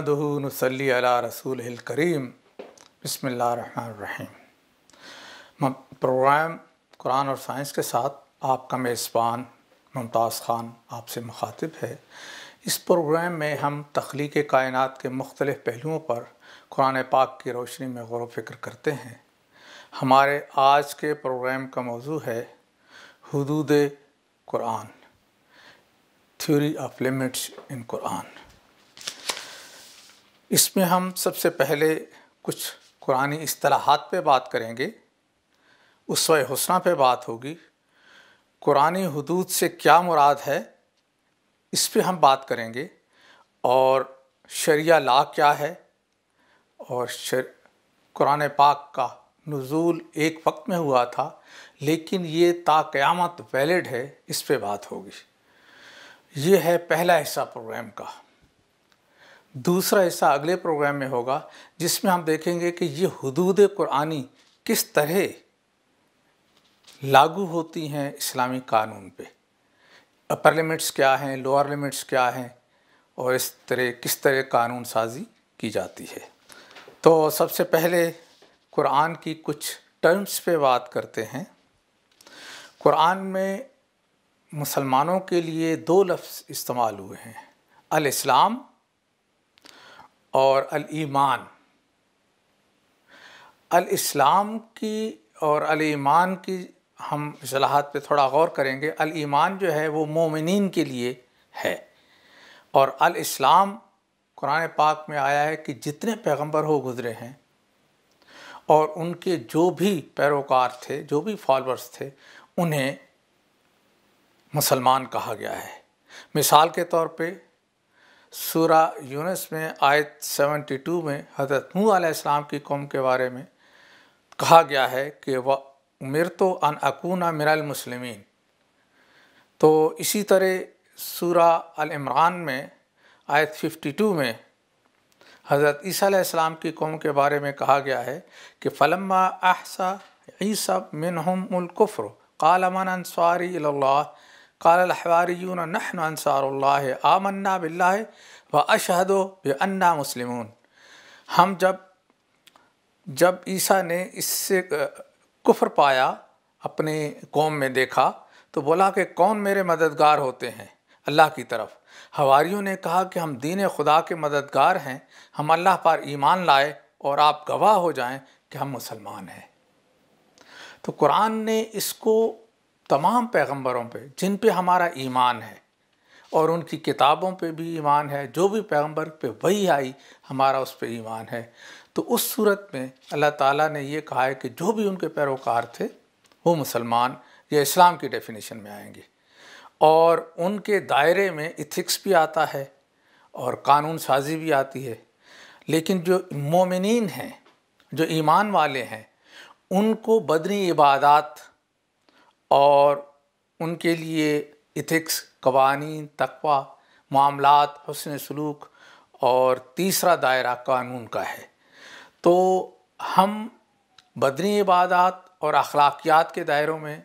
नहमदूनसली अला रसूल करीम बसमीम प्रोग्राम कुरान और साइंस के साथ आपका मेज़बान मुमताज़ ख़ान आपसे मुखातिब है इस प्रोग्राम में हम तख्लीक कायनात के मुख्तलिफ़ पहलुओं पर कुरान पाक की रोशनी में गौर वफ़िक्र करते हैं हमारे आज के प्रोग्राम का मौजू है हदूद Quran theory of limits in Quran इसमें हम सबसे पहले कुछ कुरानी असलाहत पे बात करेंगे उस हसना पे बात होगी कुरानी हदूद से क्या मुराद है इस पर हम बात करेंगे और शरिया ला क्या है और शर कुरान पाक का नज़ूल एक वक्त में हुआ था लेकिन ये ताक़यामत वैलिड है इस पर बात होगी ये है पहला हिस्सा प्रोग्राम का दूसरा हिस्सा अगले प्रोग्राम में होगा जिसमें हम देखेंगे कि ये हदूद कुरानी किस तरह लागू होती हैं इस्लामी कानून पे अपर लिमिट्स क्या हैं लोअर लिमिट्स क्या हैं और इस तरह किस तरह कानून साजी की जाती है तो सबसे पहले कुरान की कुछ टर्म्स पे बात करते हैं कुरान में मुसलमानों के लिए दो लफ्ज़ इस्तेमाल हुए हैं अल इस्लाम और अल-ईमान अल-इस्लाम की और अल-ईमान की हम सलाहत पे थोड़ा गौर करेंगे अल-ईमान जो है वो मोमिन के लिए है और अल-इस्लाम कुरान पाक में आया है कि जितने पैगंबर हो गुज़रे हैं और उनके जो भी पैरोकार थे जो भी फॉलोअर्स थे उन्हें मुसलमान कहा गया है मिसाल के तौर पे सूरा यूनस में आयत 72 में हजरत नूसम की कौम के बारे में कहा गया है कि व उमर तो अन अकूना मिरल तो इसी तरह सूरा अल इमरान में आयत 52 में हज़रत ईसीम की कौम के बारे में कहा गया है कि फलम्मा अहसा ईसा मिनहम उलकुफ़र कलमान अनसारी काल الحواريون نحن انصار आमन्ना बिल्ला व واشهدوا अन्ना مسلمون हम जब जब ईसा ने इससे कुफर पाया अपने कौम में देखा तो बोला कि कौन मेरे मददगार होते हैं अल्लाह की तरफ हवारियों ने कहा कि हम दीन खुदा के मददगार हैं हम अल्लाह पर ईमान लाए और आप गवाह हो जाएं कि हम मुसलमान हैं तो कुरान ने इसको तमाम पैगंबरों पे जिन पे हमारा ईमान है और उनकी किताबों पे भी ईमान है जो भी पैगंबर पे वही आई हमारा उस पर ईमान है तो उस सूरत में अल्लाह ताला ने ये कहा है कि जो भी उनके पैरोकार थे वो मुसलमान या इस्लाम की डेफिनेशन में आएंगे और उनके दायरे में इथिक्स भी आता है और कानून साजी भी आती है लेकिन जो मोमिन हैं जो ईमान वाले हैं उनको बदनी इबादत और उनके लिए इथिक्स कवानी तकवा मामलात हसन सलूक और तीसरा दायरा कानून का है तो हम बदनी इबादत और अखलाकियात के दायरों में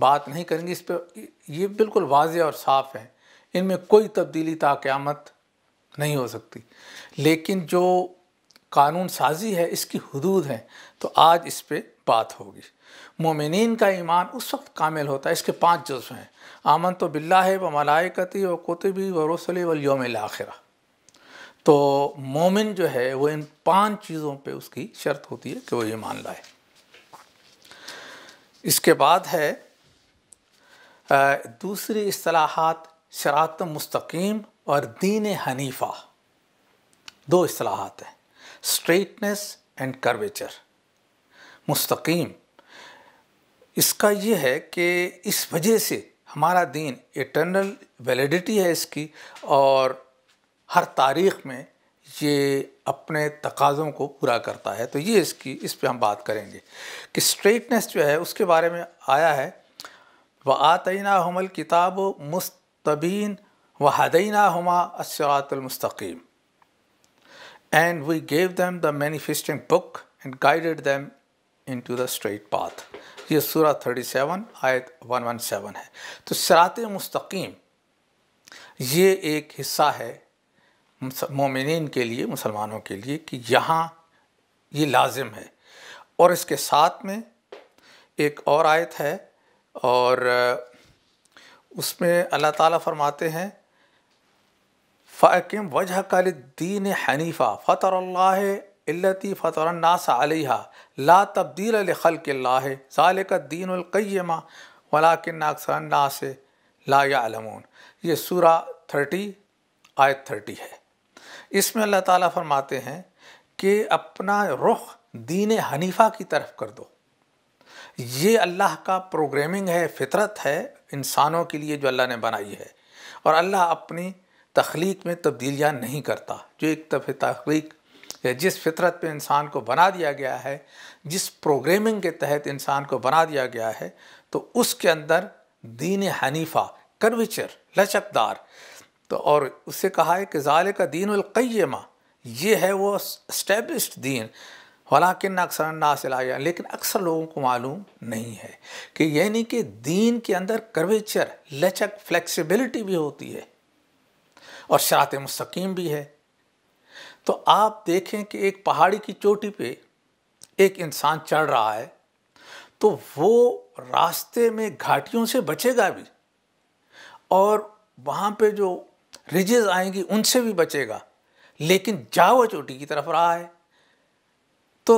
बात नहीं करेंगे इस पर ये बिल्कुल वाज और साफ़ है इनमें कोई तब्दीली ताक़्यामत नहीं हो सकती लेकिन जो कानून साजी है इसकी हदूद है तो आज इस पर बात होगी मोमिन का ईमान उस वक्त कामिल होता है इसके पाँच जज्व हैं आमन तो बिल्ला है व मलायकती व कुतबी व रसली व योम आखिरा तो मोमिन जो है वह इन पाँच चीज़ों पर उसकी शर्त होती है कि वह ईमान लाए इसके बाद है दूसरी असलाहत शरात मस्तकीम और दीन हनीफा दो असलाहत हैं स्ट्रेटनेस एंड करवेचर मस्तकीम इसका ये है कि इस वजह से हमारा दीन इटर्नल वैलिडिटी है इसकी और हर तारीख़ में ये अपने तकाज़ों को पूरा करता है तो ये इसकी इस पर हम बात करेंगे कि स्ट्रेटनेस जो है उसके बारे में आया है व आतना हमल किताब मुस्तबीन व हदीना हमा असरातलमस्तकीम and we gave them the manifesting book and guided them into the straight path. ये सूरा 37 आयत 117 है तो सरात मुस्तकीम ये एक हिस्सा है मोमिन के लिए मुसलमानों के लिए कि यहाँ ये लाजिम है और इसके साथ में एक और आयत है और उसमें अल्लाह ताला फरमाते हैं फ़ाकिम वजह कल दीन हनीफ़ा फ़तर इल्लती फ़तरन्नास अलैहा ला तब्दील ख़ल के ला है दीन अलकैमा वलाकिन अक्सरन्ना नास ला यालमून ये सूरा थर्टी आयत थर्टी है इसमें अल्लाह ताला फरमाते हैं कि अपना रुख दीन हनीफा की तरफ कर दो ये अल्लाह का प्रोग्रामिंग है फितरत है इंसानों के लिए जो अल्लाह ने बनाई है और अल्लाह अपनी तख्लीक में तब्दीलियाँ नहीं करता जो एक तफ़ तख्लीक या जिस फितरत पे इंसान को बना दिया गया है जिस प्रोग्रामिंग के तहत इंसान को बना दिया गया है तो उसके अंदर दीन हनीफा करविचर लचकदार तो और उससे कहा है कि ज़ाल का दीन अलकैमा ये है वो इस्टेब्लिश दीन वलाकिन अक्सर नासिलाया लेकिन अक्सर लोगों को मालूम नहीं है कि यानी कि दीन के अंदर कर्वेचर लचक फ्लेक्सिबिलिटी भी होती है और शरात मस्तकीम भी है तो आप देखें कि एक पहाड़ी की चोटी पे एक इंसान चढ़ रहा है तो वो रास्ते में घाटियों से बचेगा भी और वहाँ पे जो रिजेज आएंगी उनसे भी बचेगा लेकिन जा वह चोटी की तरफ रहा है तो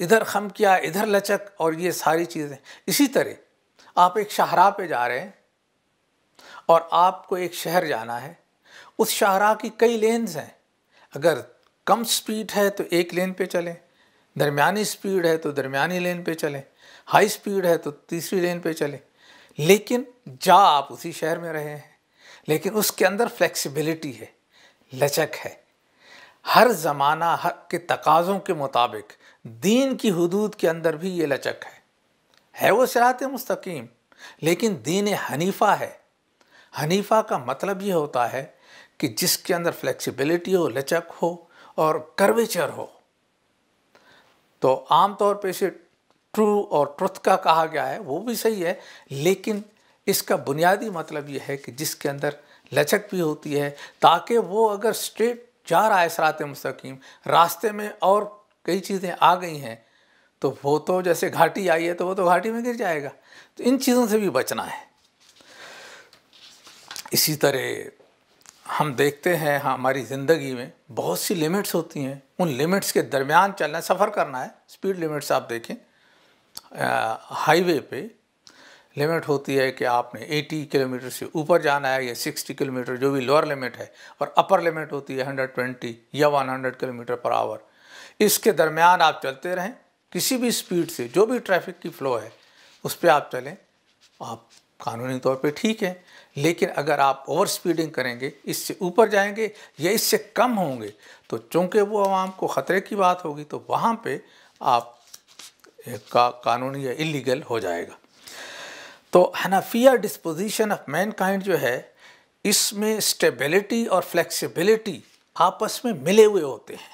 इधर खम किया इधर लचक और ये सारी चीज़ें इसी तरह आप एक शाहरा पे जा रहे हैं और आपको एक शहर जाना है उस शाहरा की कई लेंस हैं अगर कम स्पीड है तो एक लेन पे चलें दरमियानी स्पीड है तो दरमियानी लेन पे चलें हाई स्पीड है तो तीसरी लेन पे चलें लेकिन जा आप उसी शहर में रहे हैं लेकिन उसके अंदर फ्लेक्सिबिलिटी है लचक है हर ज़माना हर के तकाज़ों के मुताबिक दीन की हदूद के अंदर भी ये लचक है है वो सरात मुस्तकीम लेकिन दीन हनीफा है हनीफा का मतलब ये होता है कि जिसके अंदर फ्लेक्सिबिलिटी हो लचक हो और कर्वेचर हो तो आमतौर पे इसे ट्रू और ट्रुथ का कहा गया है वो भी सही है लेकिन इसका बुनियादी मतलब ये है कि जिसके अंदर लचक भी होती है ताकि वो अगर स्ट्रेट जा रहा है सरात मुस्तकीम रास्ते में और कई चीज़ें आ गई हैं तो वो तो जैसे घाटी आई है तो वो तो घाटी में गिर जाएगा तो इन चीज़ों से भी बचना है इसी तरह हम देखते हैं हाँ, हमारी ज़िंदगी में बहुत सी लिमिट्स होती हैं उन लिमिट्स के दरमियान चलना है सफ़र करना है स्पीड लिमिट्स आप देखें हाईवे पे लिमिट होती है कि आपने 80 किलोमीटर से ऊपर जाना है या 60 किलोमीटर जो भी लोअर लिमिट है और अपर लिमिट होती है 120 या 100 किलोमीटर पर आवर इसके दरमियान आप चलते रहें किसी भी स्पीड से जो भी ट्रैफिक की फ़्लो है उस पर आप चलें आप कानूनी तौर पर ठीक है लेकिन अगर आप ओवर स्पीडिंग करेंगे इससे ऊपर जाएंगे या इससे कम होंगे तो चूँकि वो आवाम को ख़तरे की बात होगी तो वहाँ पे आप का कानूनी या इलीगल हो जाएगा तो हनाफिया डिस्पोजिशन ऑफ मैन काइंड जो है इसमें स्टेबिलिटी और फ्लेक्सिबिलिटी आपस में मिले हुए होते हैं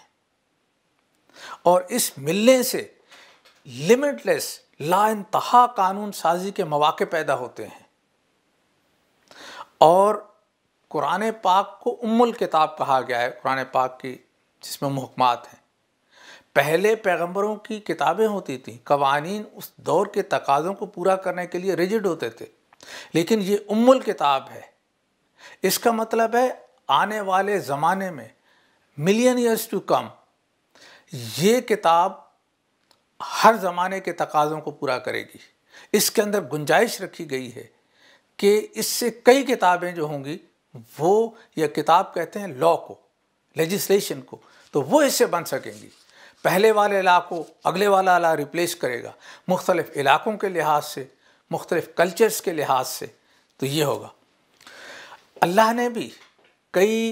और इस मिलने से लिमिटलेस ला इंतहा कानून साजी के मौाक़े पैदा होते हैं और कुरान पाक को उम्मुल किताब कहा गया है कुरान पाक की जिसमें महकमात हैं पहले पैगंबरों की किताबें होती थी कवानीन उस दौर के तकाज़ों को पूरा करने के लिए रिजिड होते थे लेकिन ये उम्मुल किताब है इसका मतलब है आने वाले ज़माने में मिलियन ईयर्स टू कम ये किताब हर ज़माने के तकाज़ों को पूरा करेगी इसके अंदर गुंजाइश रखी गई है कि इससे कई किताबें जो होंगी वो यह किताब कहते हैं लॉ को लेजिस्लेशन को तो वो इससे बन सकेंगी पहले वाले इलाकों अगले वाला अला रिप्लेस करेगा मुख्तलिफ़ इलाकों के लिहाज से मुख्तलिफ़ कल्चर्स के लिहाज से तो ये होगा अल्लाह ने भी कई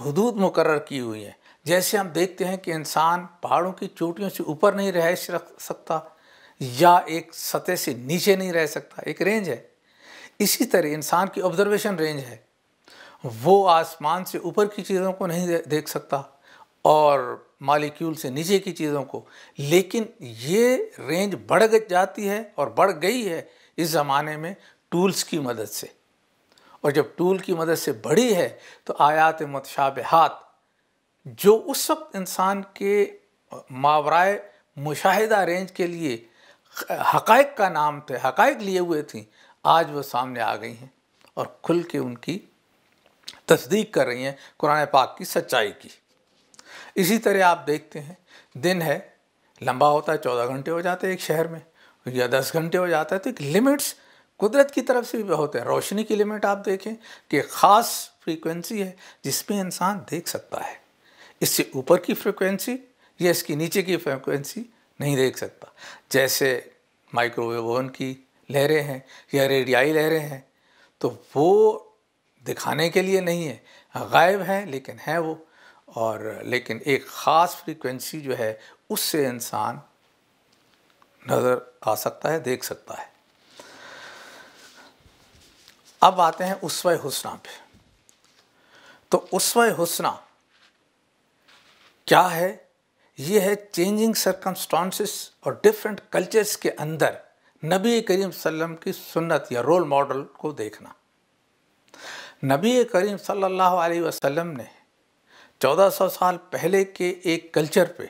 हदूद मुकर की हुई हैं जैसे हम देखते हैं कि इंसान पहाड़ों की चोटियों से ऊपर नहीं रह सकता या एक सतह से नीचे नहीं रह सकता एक रेंज है इसी तरह इंसान की ऑब्जर्वेशन रेंज है वो आसमान से ऊपर की चीज़ों को नहीं देख सकता और मालिक्यूल से नीचे की चीज़ों को लेकिन ये रेंज बढ़ जाती है और बढ़ गई है इस ज़माने में टूल्स की मदद से और जब टूल की मदद से बढ़ी है तो आयात मतशाबहत जो उस वक्त इंसान के मावराए मुशाहिदा रेंज के लिए हकाइक का नाम थे हकाइक लिए हुए थी आज वो सामने आ गई हैं और खुल के उनकी तस्दीक कर रही हैं कुरान पाक की सच्चाई की इसी तरह आप देखते हैं दिन है लंबा होता है चौदह घंटे हो जाते हैं एक शहर में या दस घंटे हो जाता है तो एक लिमिट्स कुदरत की तरफ से भी बहुत है रोशनी की लिमिट आप देखें कि ख़ास फ्रीक्वेंसी है जिसमें इंसान देख सकता है इससे ऊपर की फ्रिक्वेंसी या इसकी नीचे की फ्रिक्वेंसी नहीं देख सकता जैसे माइक्रोवेव ओवन की लहरें हैं या रेडियाई लहरें हैं तो वो दिखाने के लिए नहीं है गायब हैं लेकिन है वो और लेकिन एक ख़ास फ्रीक्वेंसी जो है उससे इंसान नज़र आ सकता है देख सकता है अब आते हैं उसवा हुसना पे तो उसवा हुसना क्या है ये है चेंजिंग सरकमस्टांसिस और डिफरेंट कल्चर्स के अंदर नबी करीम सल्लम की सुन्नत या रोल मॉडल को देखना नबी करीम सल्लल्लाहु अलैहि वसल्लम ने 1400 साल पहले के एक कल्चर पे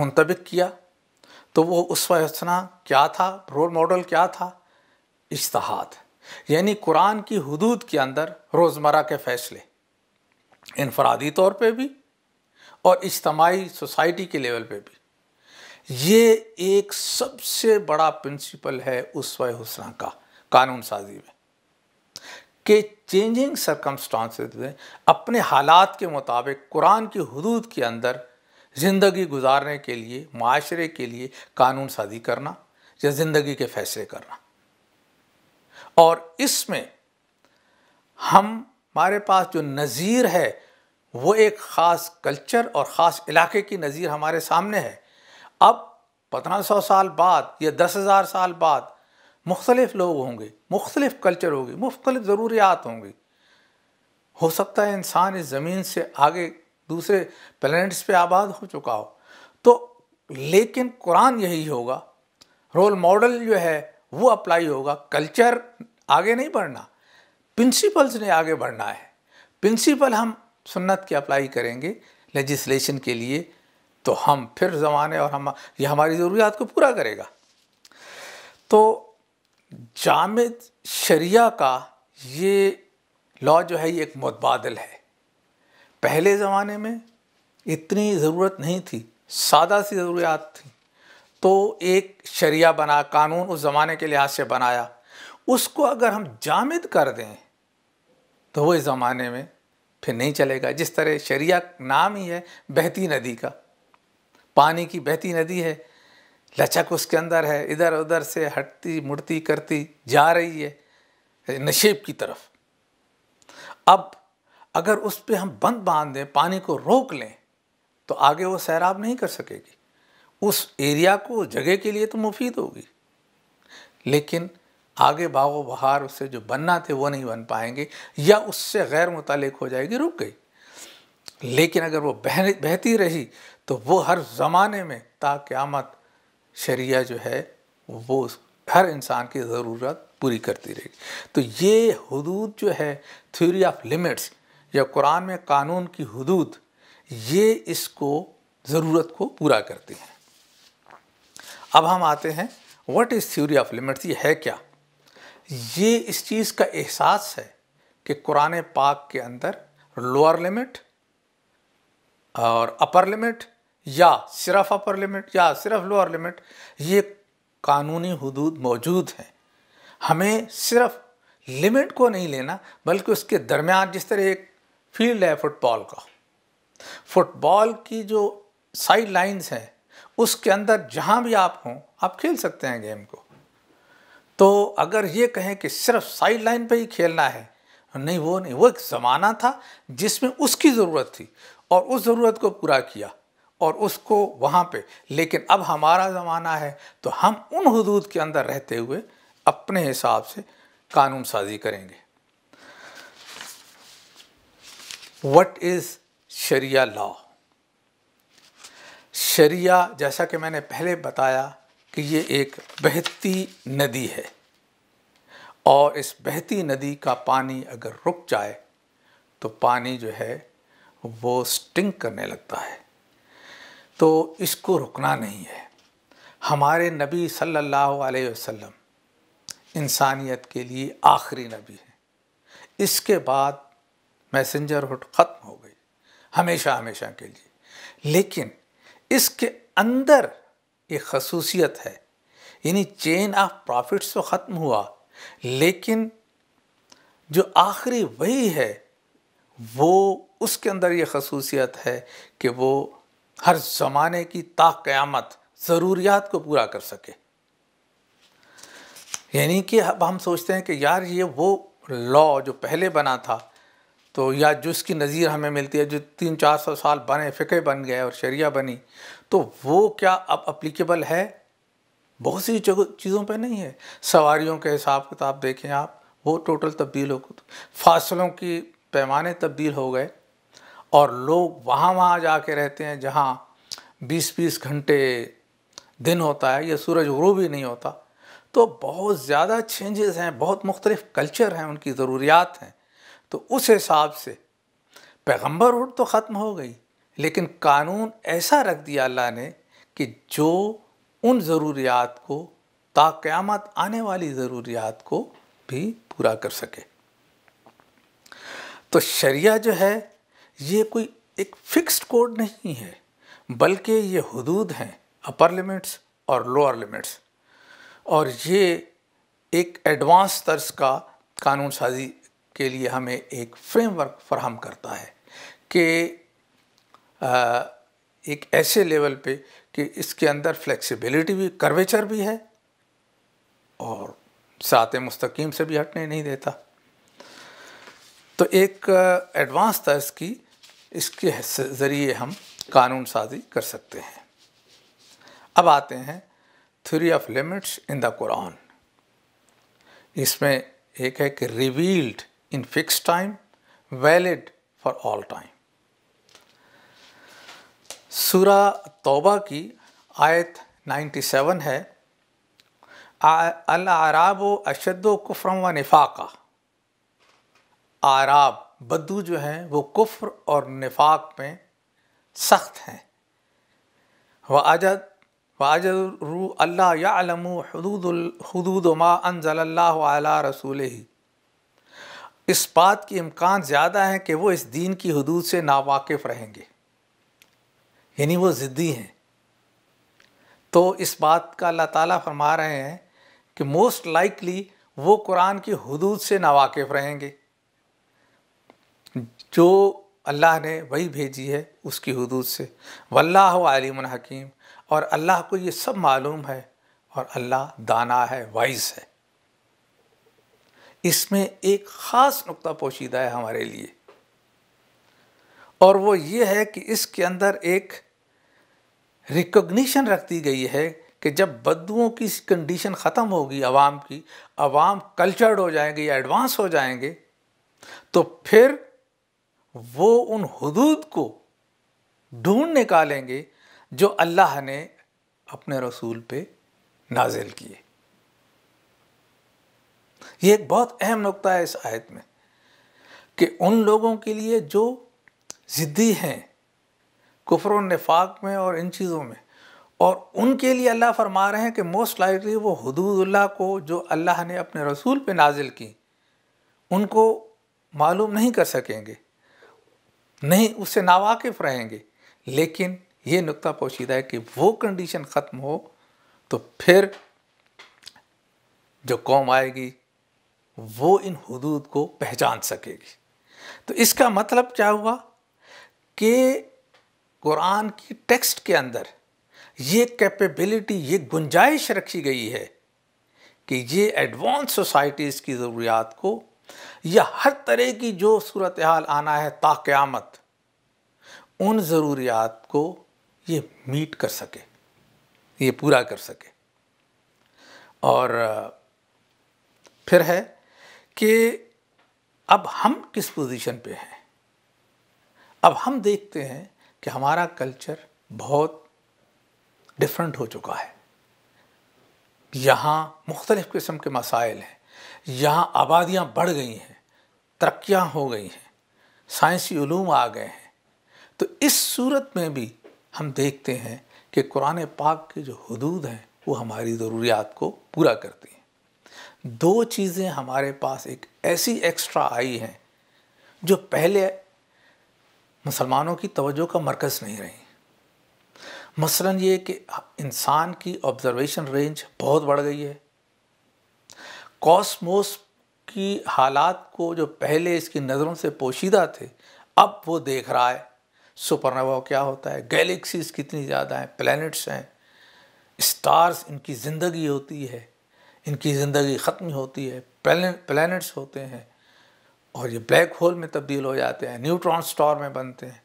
मुंतबिक किया तो वो उसवा हसना क्या था रोल मॉडल क्या था इश्तहाद यानी कुरान की हदूद के अंदर रोज़मर्रा के फ़ैसले इनफरादी तौर पे भी और इज्तमाही सोसाइटी के लेवल पे भी ये एक सबसे बड़ा प्रिंसिपल है उस हुसना का कानून साजी में कि चेंजिंग सरकमस्टांसिस में अपने हालात के मुताबिक कुरान की हदूद के अंदर ज़िंदगी गुजारने के लिए माशरे के लिए कानून साजी करना या ज़िंदगी के फैसले करना और इसमें हम हमारे पास जो नज़ीर है वो एक ख़ास कल्चर और ख़ास इलाके की नज़ीर हमारे सामने है अब पंद्रह सौ साल बाद या दस हज़ार साल बाद मुख्तलिफ लोग होंगे मुख्तलिफ कल्चर होगी मुख्तलिफ ज़रूरियात होंगी हो सकता है इंसान इस ज़मीन से आगे दूसरे प्लैनेट्स पर आबाद हो चुका हो तो लेकिन कुरान यही होगा रोल मॉडल जो है वो अप्लाई होगा कल्चर आगे नहीं बढ़ना प्रिंसिपल्स ने आगे बढ़ना है प्रिंसिपल हम सुन्नत के अप्लाई करेंगे लेजिस्लेशन के लिए तो हम फिर ज़माने और हम ये हमारी ज़रूरियात को पूरा करेगा तो जाम शरिया का ये लॉ जो है ये एक मतबादल है पहले ज़माने में इतनी ज़रूरत नहीं थी सादा सी ज़रूरियात थी तो एक शरिया बना कानून उस ज़माने के लिहाज से बनाया उसको अगर हम जामद कर दें तो वह इस ज़माने में फिर नहीं चलेगा जिस तरह शरिया नाम ही है बहती नदी का पानी की बहती नदी है लचक उसके अंदर है इधर उधर से हटती मुड़ती करती जा रही है नशेब की तरफ अब अगर उस पर हम बंद बांध दें पानी को रोक लें तो आगे वो सैराब नहीं कर सकेगी उस एरिया को जगह के लिए तो मुफीद होगी लेकिन आगे बागो बहार उससे जो बनना थे वो नहीं बन पाएंगे या उससे गैर मुतल हो जाएगी रुक गई लेकिन अगर वो बह बहती रही तो वो हर ज़माने में ताक़्यामत शरिया जो है वो हर इंसान की ज़रूरत पूरी करती रहेगी तो ये हदूद जो है थ्योरी ऑफ लिमिट्स या कुरान में कानून की हदूद ये इसको ज़रूरत को पूरा करती हैं अब हम आते हैं what is theory of limits ये है क्या ये इस चीज़ का एहसास है कि कुरान पाक के अंदर लोअर लिमिट और अपर लिमिट या सिर्फ अपर लिमिट या सिर्फ लोअर लिमिट ये कानूनी हदूद मौजूद हैं हमें सिर्फ लिमिट को नहीं लेना बल्कि उसके दरमियान जिस तरह एक फील्ड है फुटबॉल का फुटबॉल की जो साइड लाइन्स हैं उसके अंदर जहाँ भी आप हों आप खेल सकते हैं गेम को तो अगर ये कहें कि सिर्फ साइड लाइन पर ही खेलना है नहीं वो नहीं वो एक ज़माना था जिसमें उसकी ज़रूरत थी और उस ज़रूरत को पूरा किया और उसको वहाँ पे लेकिन अब हमारा ज़माना है तो हम उन हदूद के अंदर रहते हुए अपने हिसाब से कानून साजी करेंगे वट इज़ शरिया लॉ शरिया जैसा कि मैंने पहले बताया कि ये एक बहती नदी है और इस बहती नदी का पानी अगर रुक जाए तो पानी जो है वो स्टिंग करने लगता है तो इसको रुकना नहीं है हमारे नबी सल्लल्लाहु अलैहि वसल्लम इंसानियत के लिए आखिरी नबी हैं इसके बाद मैसेंजरहुड ख़त्म हो गई हमेशा हमेशा के लिए लेकिन इसके अंदर एक खसूसियत है यानी चेन ऑफ प्रॉफिट्स तो ख़त्म हुआ लेकिन जो आखिरी वही है वो उसके अंदर ये खसूसियत है कि वो हर ज़माने की ताक क़यामत ज़रूरियात को पूरा कर सके यानी कि अब हम सोचते हैं कि यार ये वो लॉ जो पहले बना था तो या जिसकी नज़ीर हमें मिलती है जो तीन चार सौ साल बने फ़िके बन गए और शरिया बनी तो वो क्या अब अप्लीकेबल है बहुत सी चीज़ों पे नहीं है सवारियों के हिसाब किताब देखें आप वो टोटल तब्दील हो तो, फासलों की पैमाने तब्दील हो गए और लोग वहाँ वहाँ जा के रहते हैं जहाँ 20-20 घंटे दिन होता है या सूरज ग्रूब भी नहीं होता तो बहुत ज़्यादा चेंजेस हैं बहुत मुख्तलिफ कल्चर हैं उनकी ज़रूरियात हैं तो उस हिसाब से पैगम्बर रोड तो ख़त्म हो गई लेकिन कानून ऐसा रख दिया अल्लाह ने कि जो उन ज़रूरियात को ताक़यामत आने वाली ज़रूरियात को भी पूरा कर सके तो शरिया जो है ये कोई एक फिक्स्ड कोड नहीं है बल्कि ये हदूद हैं अपर लिमिट्स और लोअर लिमिट्स और ये एक एडवांस तर्ज का कानून साजी के लिए हमें एक फ्रेमवर्क फराहम करता है कि एक ऐसे लेवल पे कि इसके अंदर फ्लेक्सिबिलिटी भी कर्वेचर भी है और साथ मुस्तकीम से भी हटने नहीं देता तो एक एडवांस तर्ज की इसके ज़रिए हम कानून साजी कर सकते हैं अब आते हैं theory of limits in the Quran इसमें एक है कि revealed in fix time valid for all time सूरा तौबा की आयत 97 है अल आराब अशद कुफरम व निफाका आराब बद्दू जो हैं वो कुफ्र और निफाक में सख्त हैं व अजद व रू अल्लाह यामूदमा हदूद मा अनजल्ला रसूल ही इस बात की इम्कान ज़्यादा हैं कि वो इस दीन की हदूद से नावाकिफ़ रहेंगे यानी वो ज़िद्दी हैं तो इस बात का अल्लाह ताला फरमा रहे हैं कि मोस्ट लाइकली वो कुरान की हदूद से नावाकिफ़ रहेंगे जो अल्लाह ने वही भेजी है उसकी हदूद से वल्लाह आलिम हकीम और अल्लाह को ये सब मालूम है और अल्लाह दाना है वाइज है इसमें एक ख़ास नुक्ता पोशीदा है हमारे लिए और वो ये है कि इसके अंदर एक रिकोगशन रख दी गई है कि जब बदुओं की कंडीशन ख़त्म होगी आवाम की आवाम कल्चर्ड हो जाएंगे या एडवांस हो जाएंगे तो फिर वो उन हदूद को ढूंढ निकालेंगे जो अल्लाह ने अपने रसूल पे नाजिल किए ये एक बहुत अहम नुकता है इस आयत में कि उन लोगों के लिए जो ज़िद्दी हैं कुफर नफाक में और इन चीज़ों में और उनके लिए अल्लाह फरमा रहे हैं कि मोस्ट लाइकली वो हदूदुल्लाह को जो अल्लाह ने अपने रसूल पे नाजिल की उनको मालूम नहीं कर सकेंगे नहीं उससे नावाकिफ रहेंगे लेकिन ये नुकता पोशीदा है कि वो कंडीशन ख़त्म हो तो फिर जो कौम आएगी वो इन हदूद को पहचान सकेगी तो इसका मतलब क्या हुआ कि कुरान की टेक्स्ट के अंदर ये कैपेबिलिटी ये गुंजाइश रखी गई है कि ये एडवांस सोसाइटीज़ की ज़रूरियात को या हर तरह की जो सूरत हाल आना है ताक़्यामत उन ज़रूरियात को ये मीट कर सके ये पूरा कर सके और फिर है कि अब हम किस पोजीशन पे हैं अब हम देखते हैं कि हमारा कल्चर बहुत डिफरेंट हो चुका है यहाँ मुख्तलिफ़ किस्म के मसाइल हैं यहाँ आबादियाँ बढ़ गई हैं तरक्याँ हो गई हैं साइंसी ूम आ गए हैं तो इस सूरत में भी हम देखते हैं कि कुरान पाक के जो हदूद हैं वो हमारी ज़रूरियात को पूरा करती हैं दो चीज़ें हमारे पास एक ऐसी एक्स्ट्रा आई हैं जो पहले मुसलमानों की तवज्जो का मरकज़ नहीं रही मसलन ये कि इंसान की ऑब्ज़रवेशन रेंज बहुत बढ़ गई है कॉस्मोस की हालात को जो पहले इसकी नज़रों से पोशीदा थे अब वो देख रहा है सुपरनोवा क्या होता है गैलेक्सीज कितनी ज़्यादा हैं प्लैनेट्स हैं स्टार्स इनकी ज़िंदगी होती है इनकी ज़िंदगी ख़त्म होती है प्लैनेट्स होते हैं और ये ब्लैक होल में तब्दील हो जाते हैं न्यूट्रॉन स्टार में बनते हैं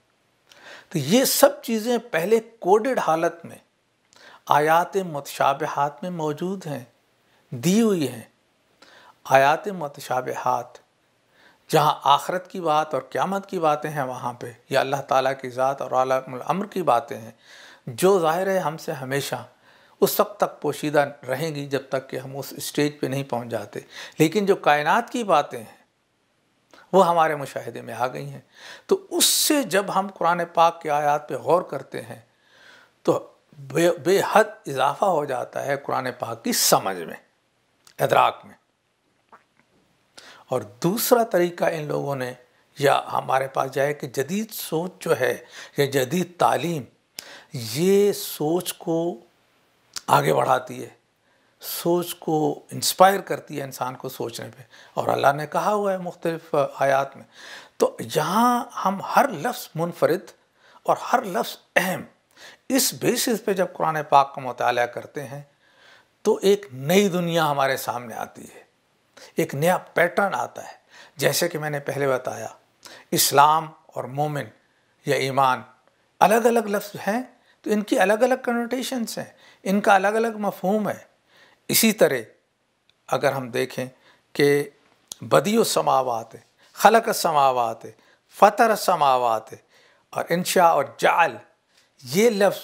तो ये सब चीज़ें पहले कोडेड हालत में आयात मतशाब हाथ में मौजूद हैं दी हुई हैं आयात मतशाब हाथ जहाँ आखरत की बात और क़्यामत की बातें हैं वहाँ पे या अल्लाह ताला की ज़ात और अमर की बातें हैं जो ज़ाहिर है हमसे हमेशा उस वक्त तक पोशीदा रहेंगी जब तक कि हम उस स्टेज पे नहीं पहुँच जाते लेकिन जो कायनात की बातें हैं वो हमारे मुशाहदे में आ गई हैं तो उससे जब हम कुरान पाक के आयात पे गौर करते हैं तो बे बेहद इजाफा हो जाता है कुरान पाक की समझ में अदराक में और दूसरा तरीका इन लोगों ने या हमारे पास जाए कि जदीद सोच जो है या जदीद तालीम ये सोच को आगे बढ़ाती है सोच को इंस्पायर करती है इंसान को सोचने पे और अल्लाह ने कहा हुआ है मुख्तलिफ़ आयात में तो यहाँ हम हर लफ्ज़ मुनफरद और हर लफ्ज़ अहम इस बेसिस पे जब कुरान पाक का मताल करते हैं तो एक नई दुनिया हमारे सामने आती है एक नया पैटर्न आता है जैसे कि मैंने पहले बताया इस्लाम और मोमिन या ईमान अलग अलग लफ्ज़ हैं तो इनकी अलग अलग कन्नोटेशंस हैं इनका अलग अलग मफहूम है इसी तरह अगर हम देखें कि बदी समावत खलक समावत फ़तर समावत और इंशा और जाल ये लफ्ज़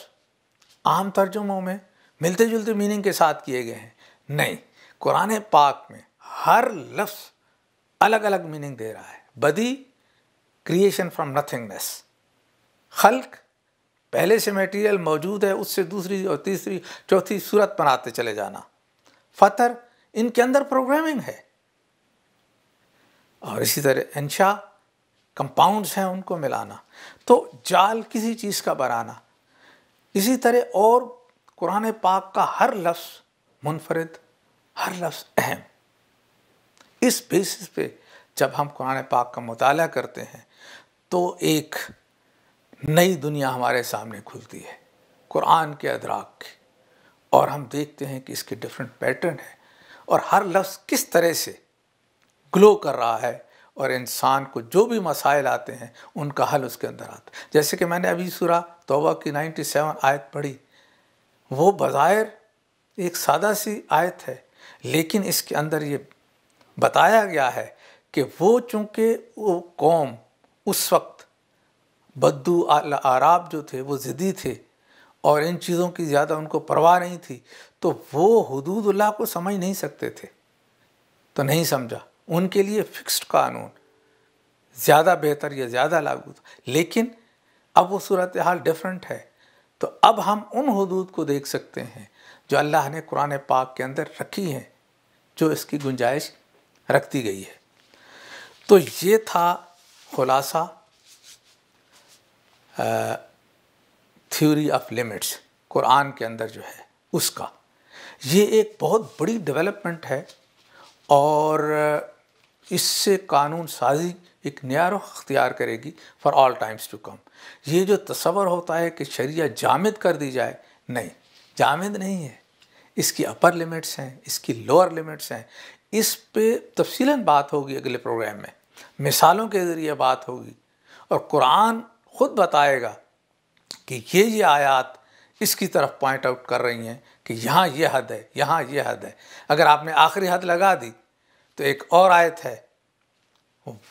आम तर्जुमों में मिलते जुलते मीनिंग के साथ किए गए हैं नहीं कुरान पाक में हर लफ्स अलग अलग मीनिंग दे रहा है बदी क्रिएशन फ्रॉम नथिंगनेस खल्क पहले से मटेरियल मौजूद है उससे दूसरी और तीसरी चौथी सूरत बनाते चले जाना फतर इनके अंदर प्रोग्रामिंग है और इसी तरह इंशा कंपाउंड्स हैं उनको मिलाना तो जाल किसी चीज़ का बनाना इसी तरह और कुरान पाक का हर लफ्ज़ मुनफरद हर लफ्ज़ अहम इस बेसिस पे जब हम कुरान पाक का मताल करते हैं तो एक नई दुनिया हमारे सामने खुलती है कुरान के अदराक की और हम देखते हैं कि इसके डिफरेंट पैटर्न हैं और हर लफ्ज़ किस तरह से ग्लो कर रहा है और इंसान को जो भी मसाइल आते हैं उनका हल उसके अंदर आता है जैसे कि मैंने अभी सुरा तोबा की 97 आयत पढ़ी वो बज़ाहिर एक सादा सी आयत है लेकिन इसके अंदर ये बताया गया है कि वो चूँकि वो कौम उस वक्त बद्दू आराब जो थे वो ज़िद्दी थे और इन चीज़ों की ज़्यादा उनको परवाह नहीं थी तो वो हदूदुल्लाह को समझ नहीं सकते थे तो नहीं समझा उनके लिए फिक्स्ड कानून ज़्यादा बेहतर या ज़्यादा लागू था लेकिन अब वो सूरत हाल डिफरेंट है तो अब हम उन हदूद को देख सकते हैं जो अल्लाह ने कुरान पाक के अंदर रखी हैं जो इसकी गुंजाइश रख दी गई है तो ये था खुलासा थ्योरी ऑफ लिमिट्स कुरान के अंदर जो है उसका ये एक बहुत बड़ी डेवलपमेंट है और इससे कानून साजी एक नया रुख अख्तियार करेगी for all times to come ये जो तस्वर होता है कि शरिया जामद कर दी जाए नहीं जामद नहीं है इसकी अपर लिमिट्स हैं इसकी लोअर लिमिट्स हैं इस पे तफसीला बात होगी अगले प्रोग्राम में मिसालों के ज़रिए बात होगी और कुरान ख़ुद बताएगा कि ये ये आयात इसकी तरफ पॉइंट आउट कर रही हैं कि यहाँ ये हद है यहाँ ये हद है अगर आपने आखिरी हद लगा दी तो एक और आयत है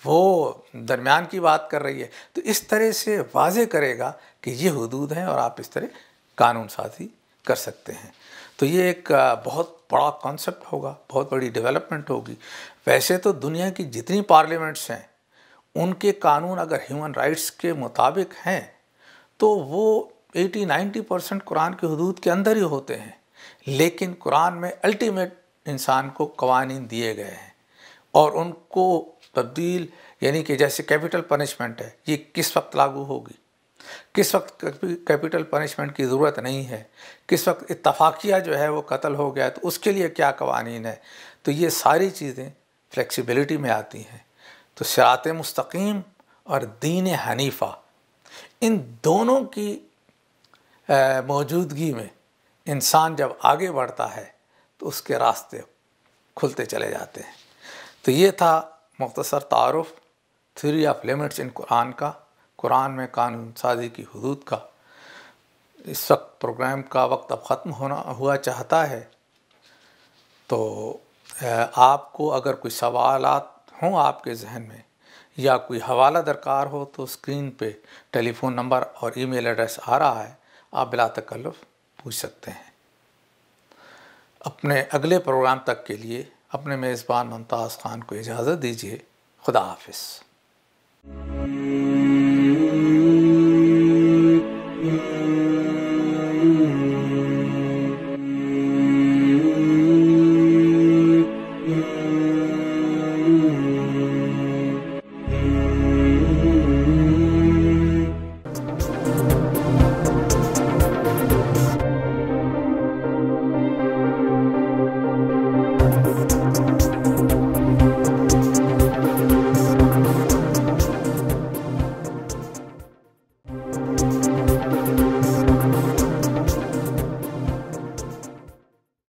वो दरमियान की बात कर रही है तो इस तरह से वाज करेगा कि ये हदूद हैं और आप इस तरह कानून साजी कर सकते हैं तो ये एक बहुत बड़ा कॉन्सेप्ट होगा बहुत बड़ी डेवलपमेंट होगी वैसे तो दुनिया की जितनी पार्लियामेंट्स हैं उनके कानून अगर ह्यूमन राइट्स के मुताबिक हैं तो वो 80-90 परसेंट कुरान के हदूद के अंदर ही होते हैं लेकिन कुरान में अल्टीमेट इंसान को कवानी दिए गए हैं और उनको तब्दील यानी कि जैसे कैपिटल पनिशमेंट है ये किस वक्त लागू होगी किस वक्त कैपिटल पनिशमेंट की ज़रूरत नहीं है किस वक्त इतफाक़िया जो है वो कत्ल हो गया तो उसके लिए क्या कवानी है तो ये सारी चीज़ें फ्लेक्सिबिलिटी में आती हैं तो सरात मुस्तकीम और दीन हनीफ़ा इन दोनों की मौजूदगी में इंसान जब आगे बढ़ता है तो उसके रास्ते खुलते चले जाते हैं तो ये था मुख्तसर तारफ़ theory of limits in Quran का कुरान में कानून साजी की हदूद का इस वक्त प्रोग्राम का वक्त अब ख़त्म होना हुआ चाहता है तो आपको अगर कोई सवाल हों आपके जहन में या कोई हवाला दरकार हो तो स्क्रीन पे टेलीफ़ोन नंबर और ईमेल एड्रेस आ रहा है आप बिला तकल्फ़ पूछ सकते हैं अपने अगले प्रोग्राम तक के लिए अपने मेज़बान मुमताज़ ख़ान को इजाज़त दीजिए खुदा हाफिज़